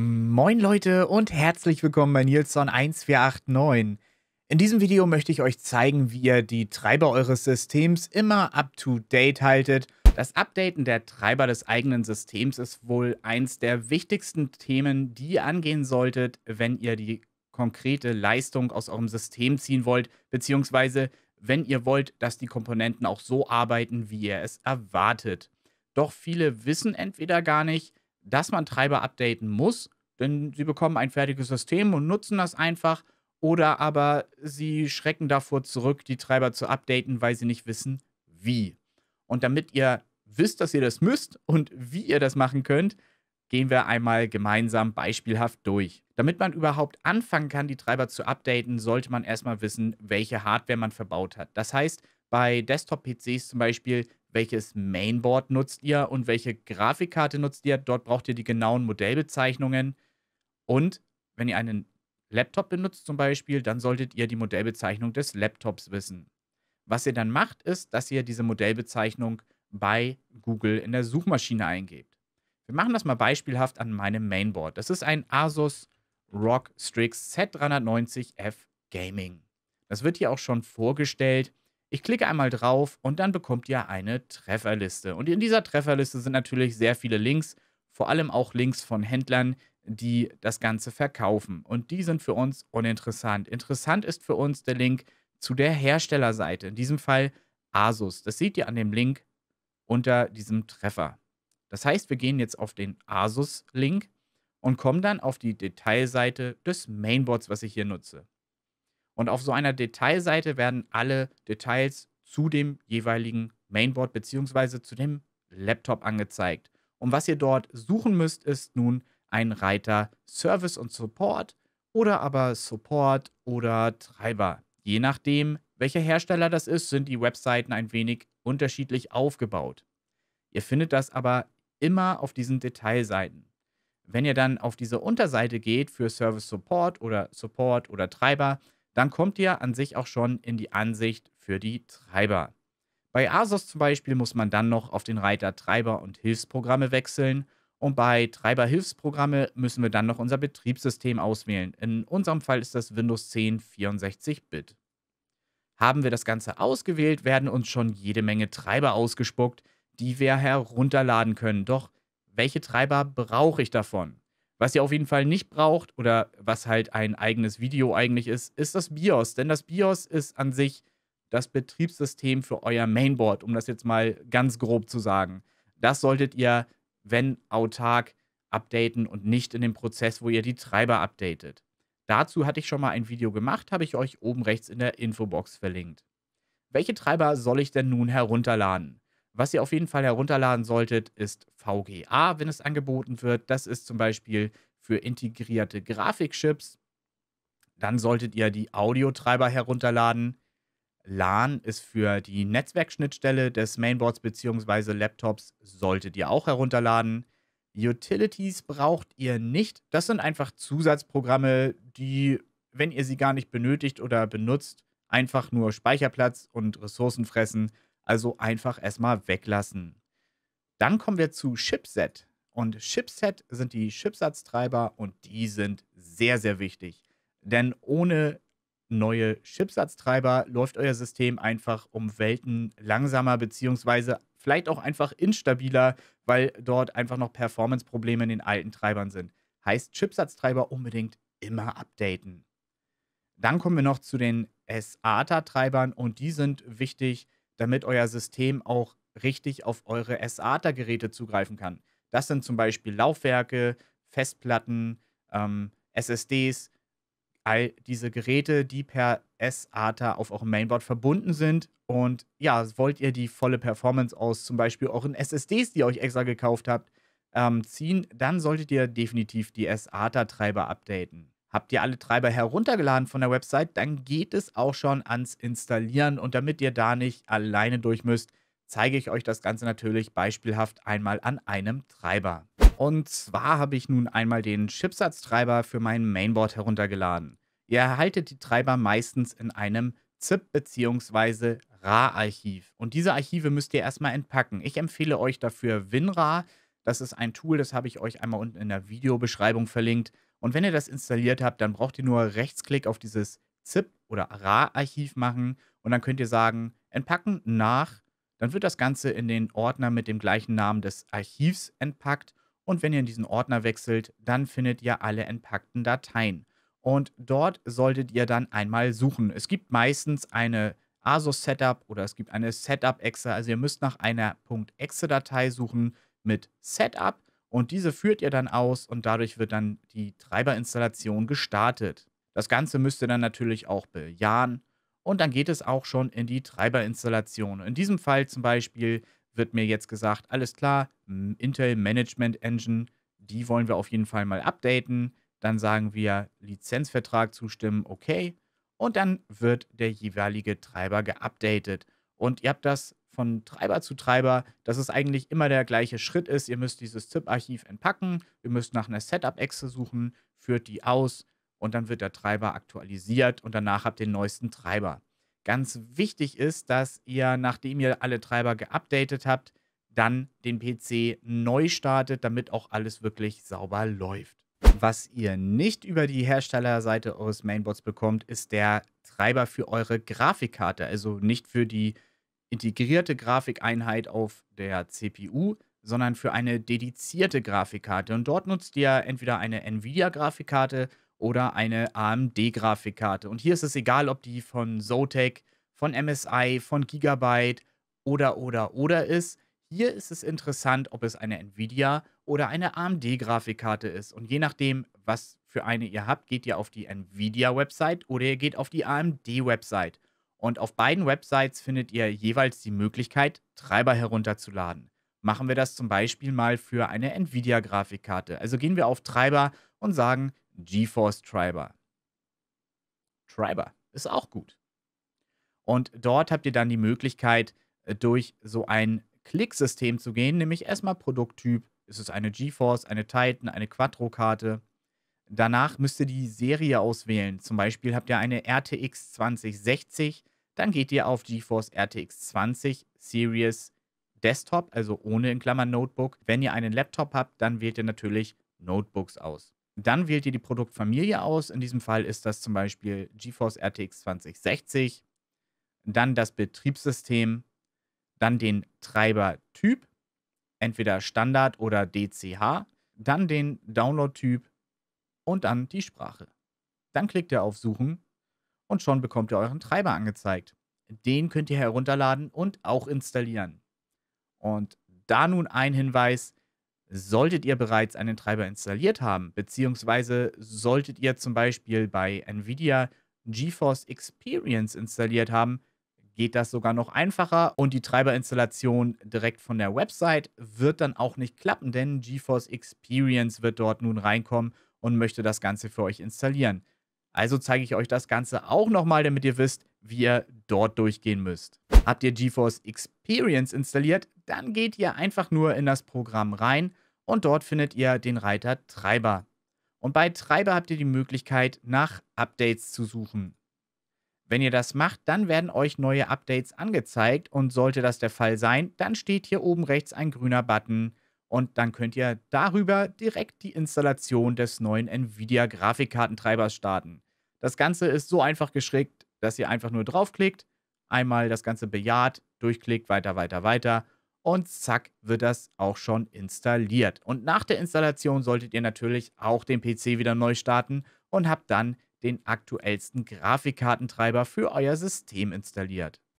Moin Leute und herzlich willkommen bei Nilsson1489. In diesem Video möchte ich euch zeigen, wie ihr die Treiber eures Systems immer up-to-date haltet. Das Updaten der Treiber des eigenen Systems ist wohl eins der wichtigsten Themen, die ihr angehen solltet, wenn ihr die konkrete Leistung aus eurem System ziehen wollt, beziehungsweise wenn ihr wollt, dass die Komponenten auch so arbeiten, wie ihr es erwartet. Doch viele wissen entweder gar nicht, dass man Treiber updaten muss, denn sie bekommen ein fertiges System und nutzen das einfach. Oder aber sie schrecken davor zurück, die Treiber zu updaten, weil sie nicht wissen, wie. Und damit ihr wisst, dass ihr das müsst und wie ihr das machen könnt, gehen wir einmal gemeinsam beispielhaft durch. Damit man überhaupt anfangen kann, die Treiber zu updaten, sollte man erstmal wissen, welche Hardware man verbaut hat. Das heißt, bei Desktop-PCs zum Beispiel, welches Mainboard nutzt ihr und welche Grafikkarte nutzt ihr. Dort braucht ihr die genauen Modellbezeichnungen. Und wenn ihr einen Laptop benutzt zum Beispiel, dann solltet ihr die Modellbezeichnung des Laptops wissen. Was ihr dann macht, ist, dass ihr diese Modellbezeichnung bei Google in der Suchmaschine eingebt. Wir machen das mal beispielhaft an meinem Mainboard. Das ist ein Asus ROG Strix Z390F Gaming. Das wird hier auch schon vorgestellt. Ich klicke einmal drauf und dann bekommt ihr eine Trefferliste. Und in dieser Trefferliste sind natürlich sehr viele Links, vor allem auch Links von Händlern, die das Ganze verkaufen. Und die sind für uns uninteressant. Interessant ist für uns der Link zu der Herstellerseite, in diesem Fall Asus. Das seht ihr an dem Link unter diesem Treffer. Das heißt, wir gehen jetzt auf den Asus-Link und kommen dann auf die Detailseite des Mainboards, was ich hier nutze. Und auf so einer Detailseite werden alle Details zu dem jeweiligen Mainboard bzw. zu dem Laptop angezeigt. Und was ihr dort suchen müsst, ist nun ein Reiter Service und Support oder aber Support oder Treiber. Je nachdem, welcher Hersteller das ist, sind die Webseiten ein wenig unterschiedlich aufgebaut. Ihr findet das aber immer auf diesen Detailseiten. Wenn ihr dann auf diese Unterseite geht für Service Support oder Support oder Treiber, dann kommt ihr an sich auch schon in die Ansicht für die Treiber. Bei ASOS zum Beispiel muss man dann noch auf den Reiter Treiber und Hilfsprogramme wechseln und bei Treiber-Hilfsprogramme müssen wir dann noch unser Betriebssystem auswählen. In unserem Fall ist das Windows 10 64-Bit. Haben wir das Ganze ausgewählt, werden uns schon jede Menge Treiber ausgespuckt, die wir herunterladen können. Doch welche Treiber brauche ich davon? Was ihr auf jeden Fall nicht braucht oder was halt ein eigenes Video eigentlich ist, ist das BIOS. Denn das BIOS ist an sich das Betriebssystem für euer Mainboard, um das jetzt mal ganz grob zu sagen. Das solltet ihr, wenn autark, updaten und nicht in dem Prozess, wo ihr die Treiber updatet. Dazu hatte ich schon mal ein Video gemacht, habe ich euch oben rechts in der Infobox verlinkt. Welche Treiber soll ich denn nun herunterladen? Was ihr auf jeden Fall herunterladen solltet, ist VGA, wenn es angeboten wird. Das ist zum Beispiel für integrierte Grafikchips. Dann solltet ihr die Audiotreiber herunterladen. LAN ist für die Netzwerkschnittstelle des Mainboards bzw. Laptops, solltet ihr auch herunterladen. Utilities braucht ihr nicht. Das sind einfach Zusatzprogramme, die, wenn ihr sie gar nicht benötigt oder benutzt, einfach nur Speicherplatz und Ressourcen fressen also einfach erstmal weglassen. Dann kommen wir zu Chipset. Und Chipset sind die Chipsatztreiber und die sind sehr, sehr wichtig. Denn ohne neue Chipsatztreiber läuft euer System einfach um Welten langsamer beziehungsweise vielleicht auch einfach instabiler, weil dort einfach noch Performance-Probleme in den alten Treibern sind. Heißt Chipsatztreiber unbedingt immer updaten. Dann kommen wir noch zu den SATA-Treibern und die sind wichtig, damit euer System auch richtig auf eure SATA-Geräte zugreifen kann. Das sind zum Beispiel Laufwerke, Festplatten, ähm, SSDs, all diese Geräte, die per SATA auf eurem Mainboard verbunden sind. Und ja, wollt ihr die volle Performance aus zum Beispiel euren SSDs, die ihr euch extra gekauft habt, ähm, ziehen, dann solltet ihr definitiv die SATA-Treiber updaten. Habt ihr alle Treiber heruntergeladen von der Website, dann geht es auch schon ans Installieren. Und damit ihr da nicht alleine durch müsst, zeige ich euch das Ganze natürlich beispielhaft einmal an einem Treiber. Und zwar habe ich nun einmal den Chipsatztreiber für mein Mainboard heruntergeladen. Ihr erhaltet die Treiber meistens in einem ZIP bzw. RA-Archiv. Und diese Archive müsst ihr erstmal entpacken. Ich empfehle euch dafür WinRAR. Das ist ein Tool, das habe ich euch einmal unten in der Videobeschreibung verlinkt. Und wenn ihr das installiert habt, dann braucht ihr nur Rechtsklick auf dieses ZIP oder RA-Archiv machen und dann könnt ihr sagen, entpacken nach. Dann wird das Ganze in den Ordner mit dem gleichen Namen des Archivs entpackt und wenn ihr in diesen Ordner wechselt, dann findet ihr alle entpackten Dateien. Und dort solltet ihr dann einmal suchen. Es gibt meistens eine ASUS Setup oder es gibt eine Setup Exe. Also ihr müsst nach einer .exe Datei suchen mit Setup und diese führt ihr dann aus und dadurch wird dann die Treiberinstallation gestartet. Das Ganze müsst ihr dann natürlich auch bejahen und dann geht es auch schon in die Treiberinstallation. In diesem Fall zum Beispiel wird mir jetzt gesagt, alles klar, Intel Management Engine, die wollen wir auf jeden Fall mal updaten. Dann sagen wir Lizenzvertrag zustimmen, okay. Und dann wird der jeweilige Treiber geupdatet. Und ihr habt das von Treiber zu Treiber, dass es eigentlich immer der gleiche Schritt ist. Ihr müsst dieses ZIP-Archiv entpacken, ihr müsst nach einer Setup-Exe suchen, führt die aus und dann wird der Treiber aktualisiert und danach habt ihr den neuesten Treiber. Ganz wichtig ist, dass ihr, nachdem ihr alle Treiber geupdatet habt, dann den PC neu startet, damit auch alles wirklich sauber läuft. Was ihr nicht über die Herstellerseite eures Mainboards bekommt, ist der Treiber für eure Grafikkarte, also nicht für die integrierte Grafikeinheit auf der CPU, sondern für eine dedizierte Grafikkarte. Und dort nutzt ihr entweder eine Nvidia-Grafikkarte oder eine AMD-Grafikkarte. Und hier ist es egal, ob die von Zotac, von MSI, von Gigabyte oder oder oder ist. Hier ist es interessant, ob es eine Nvidia oder eine AMD-Grafikkarte ist. Und je nachdem, was für eine ihr habt, geht ihr auf die Nvidia-Website oder ihr geht auf die AMD-Website. Und auf beiden Websites findet ihr jeweils die Möglichkeit, Treiber herunterzuladen. Machen wir das zum Beispiel mal für eine Nvidia-Grafikkarte. Also gehen wir auf Treiber und sagen GeForce Treiber. Treiber ist auch gut. Und dort habt ihr dann die Möglichkeit, äh, durch so ein Klicksystem zu gehen, nämlich erstmal Produkttyp. Ist es eine GeForce, eine Titan, eine quattro karte Danach müsst ihr die Serie auswählen. Zum Beispiel habt ihr eine RTX 2060, dann geht ihr auf GeForce RTX 20 Series Desktop, also ohne in Klammern Notebook. Wenn ihr einen Laptop habt, dann wählt ihr natürlich Notebooks aus. Dann wählt ihr die Produktfamilie aus. In diesem Fall ist das zum Beispiel GeForce RTX 2060. Dann das Betriebssystem. Dann den Treibertyp, entweder Standard oder DCH. Dann den Downloadtyp und dann die Sprache. Dann klickt ihr auf Suchen und schon bekommt ihr euren Treiber angezeigt. Den könnt ihr herunterladen und auch installieren. Und da nun ein Hinweis, solltet ihr bereits einen Treiber installiert haben, beziehungsweise solltet ihr zum Beispiel bei Nvidia GeForce Experience installiert haben, geht das sogar noch einfacher und die Treiberinstallation direkt von der Website wird dann auch nicht klappen, denn GeForce Experience wird dort nun reinkommen und möchte das Ganze für euch installieren. Also zeige ich euch das Ganze auch nochmal, damit ihr wisst, wie ihr dort durchgehen müsst. Habt ihr GeForce Experience installiert, dann geht ihr einfach nur in das Programm rein und dort findet ihr den Reiter Treiber. Und bei Treiber habt ihr die Möglichkeit, nach Updates zu suchen. Wenn ihr das macht, dann werden euch neue Updates angezeigt und sollte das der Fall sein, dann steht hier oben rechts ein grüner Button und dann könnt ihr darüber direkt die Installation des neuen NVIDIA-Grafikkartentreibers starten. Das Ganze ist so einfach geschickt, dass ihr einfach nur draufklickt, einmal das Ganze bejaht, durchklickt, weiter, weiter, weiter und zack wird das auch schon installiert. Und nach der Installation solltet ihr natürlich auch den PC wieder neu starten und habt dann den aktuellsten Grafikkartentreiber für euer System installiert.